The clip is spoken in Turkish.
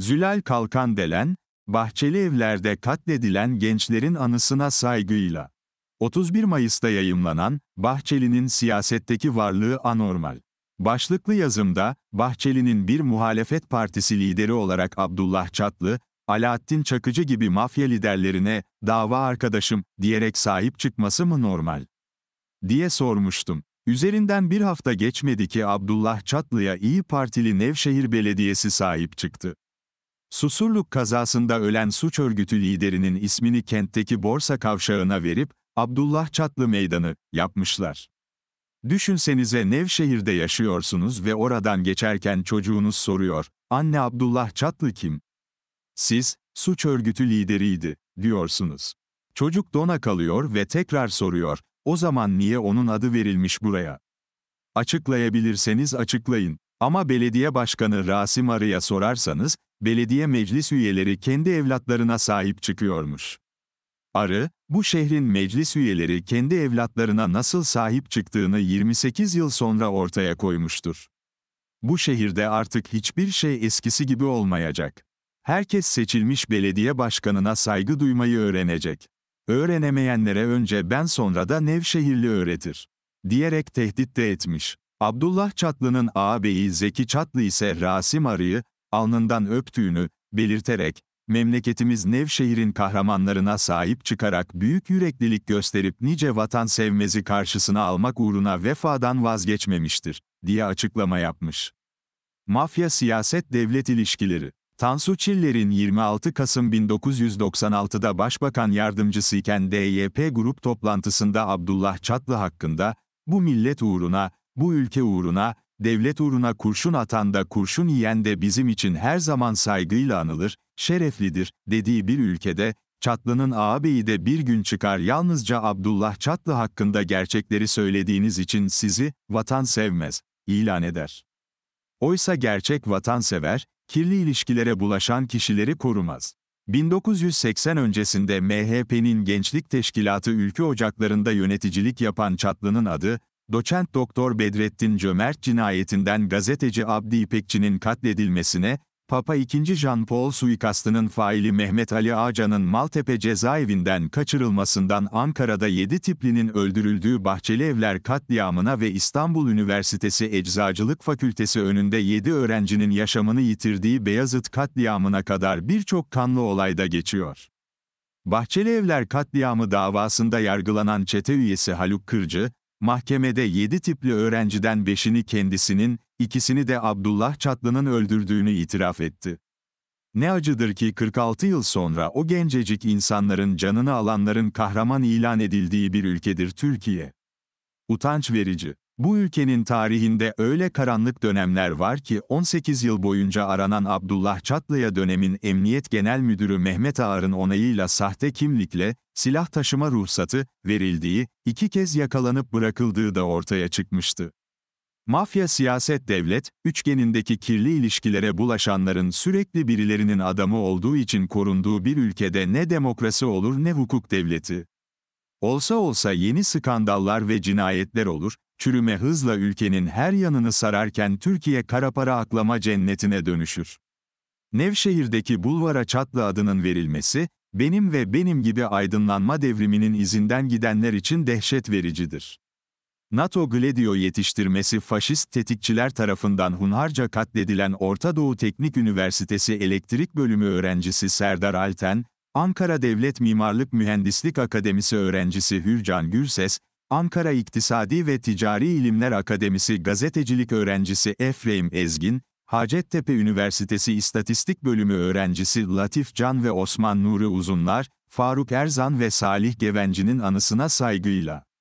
Zülal Kalkan Delen, Bahçeli Evler'de katledilen gençlerin anısına saygıyla. 31 Mayıs'ta yayımlanan, Bahçeli'nin siyasetteki varlığı anormal. Başlıklı yazımda, Bahçeli'nin bir muhalefet partisi lideri olarak Abdullah Çatlı, Alaaddin Çakıcı gibi mafya liderlerine, dava arkadaşım, diyerek sahip çıkması mı normal? diye sormuştum. Üzerinden bir hafta geçmedi ki Abdullah Çatlı'ya İyi Partili Nevşehir Belediyesi sahip çıktı. Susurluk kazasında ölen suç örgütü liderinin ismini kentteki borsa kavşağına verip, Abdullah Çatlı Meydanı yapmışlar. Düşünsenize Nevşehir'de yaşıyorsunuz ve oradan geçerken çocuğunuz soruyor, anne Abdullah Çatlı kim? Siz, suç örgütü lideriydi, diyorsunuz. Çocuk dona kalıyor ve tekrar soruyor, o zaman niye onun adı verilmiş buraya? Açıklayabilirseniz açıklayın. Ama belediye başkanı Rasim Arı'ya sorarsanız, belediye meclis üyeleri kendi evlatlarına sahip çıkıyormuş. Arı, bu şehrin meclis üyeleri kendi evlatlarına nasıl sahip çıktığını 28 yıl sonra ortaya koymuştur. Bu şehirde artık hiçbir şey eskisi gibi olmayacak. Herkes seçilmiş belediye başkanına saygı duymayı öğrenecek. Öğrenemeyenlere önce ben sonra da Nevşehirli öğretir. Diyerek tehdit de etmiş. Abdullah Çatlı'nın ağabeyi Zeki Çatlı ise Rasim Arı'yı, alnından öptüğünü belirterek, memleketimiz Nevşehir'in kahramanlarına sahip çıkarak büyük yüreklilik gösterip nice vatan sevmezi karşısına almak uğruna vefadan vazgeçmemiştir, diye açıklama yapmış. Mafya siyaset devlet ilişkileri Tansu Çiller'in 26 Kasım 1996'da başbakan yardımcısıyken DYP grup toplantısında Abdullah Çatlı hakkında, bu millet uğruna, bu ülke uğruna, devlet uğruna kurşun atan da kurşun yiyen de bizim için her zaman saygıyla anılır, şereflidir, dediği bir ülkede, Çatlı'nın ağabeyi de bir gün çıkar yalnızca Abdullah Çatlı hakkında gerçekleri söylediğiniz için sizi, vatan sevmez, ilan eder. Oysa gerçek vatansever, kirli ilişkilere bulaşan kişileri korumaz. 1980 öncesinde MHP'nin Gençlik Teşkilatı Ülke Ocakları'nda yöneticilik yapan Çatlı'nın adı, Doçent Doktor Bedrettin Cömert cinayetinden gazeteci Abdi İpekçi'nin katledilmesine, Papa II. Jean Paul suikastının faili Mehmet Ali Ağcan'ın Maltepe cezaevinden kaçırılmasından Ankara'da 7 tiplinin öldürüldüğü Bahçeli Evler katliamına ve İstanbul Üniversitesi Eczacılık Fakültesi önünde 7 öğrencinin yaşamını yitirdiği Beyazıt katliamına kadar birçok kanlı olayda geçiyor. Bahçeli Evler katliamı davasında yargılanan çete üyesi Haluk Kırcı, Mahkemede 7 tipli öğrenciden 5'ini kendisinin, ikisini de Abdullah Çatlı'nın öldürdüğünü itiraf etti. Ne acıdır ki 46 yıl sonra o gencecik insanların canını alanların kahraman ilan edildiği bir ülkedir Türkiye. Utanç verici. Bu ülkenin tarihinde öyle karanlık dönemler var ki 18 yıl boyunca aranan Abdullah Çatlı'ya dönemin Emniyet Genel Müdürü Mehmet Ağar'ın onayıyla sahte kimlikle, silah taşıma ruhsatı verildiği, iki kez yakalanıp bırakıldığı da ortaya çıkmıştı. Mafya siyaset devlet, üçgenindeki kirli ilişkilere bulaşanların sürekli birilerinin adamı olduğu için korunduğu bir ülkede ne demokrasi olur ne hukuk devleti. Olsa olsa yeni skandallar ve cinayetler olur, çürüme hızla ülkenin her yanını sararken Türkiye kara para aklama cennetine dönüşür. Nevşehir'deki bulvara Çatlı adının verilmesi, benim ve benim gibi aydınlanma devriminin izinden gidenler için dehşet vericidir. NATO Gladio yetiştirmesi faşist tetikçiler tarafından hunharca katledilen Orta Doğu Teknik Üniversitesi Elektrik Bölümü öğrencisi Serdar Alten, Ankara Devlet Mimarlık Mühendislik Akademisi öğrencisi Hürcan Gürses, Ankara İktisadi ve Ticari İlimler Akademisi gazetecilik öğrencisi Efraim Ezgin, Hacettepe Üniversitesi İstatistik Bölümü öğrencisi Latif Can ve Osman Nuri Uzunlar, Faruk Erzan ve Salih Gevenci'nin anısına saygıyla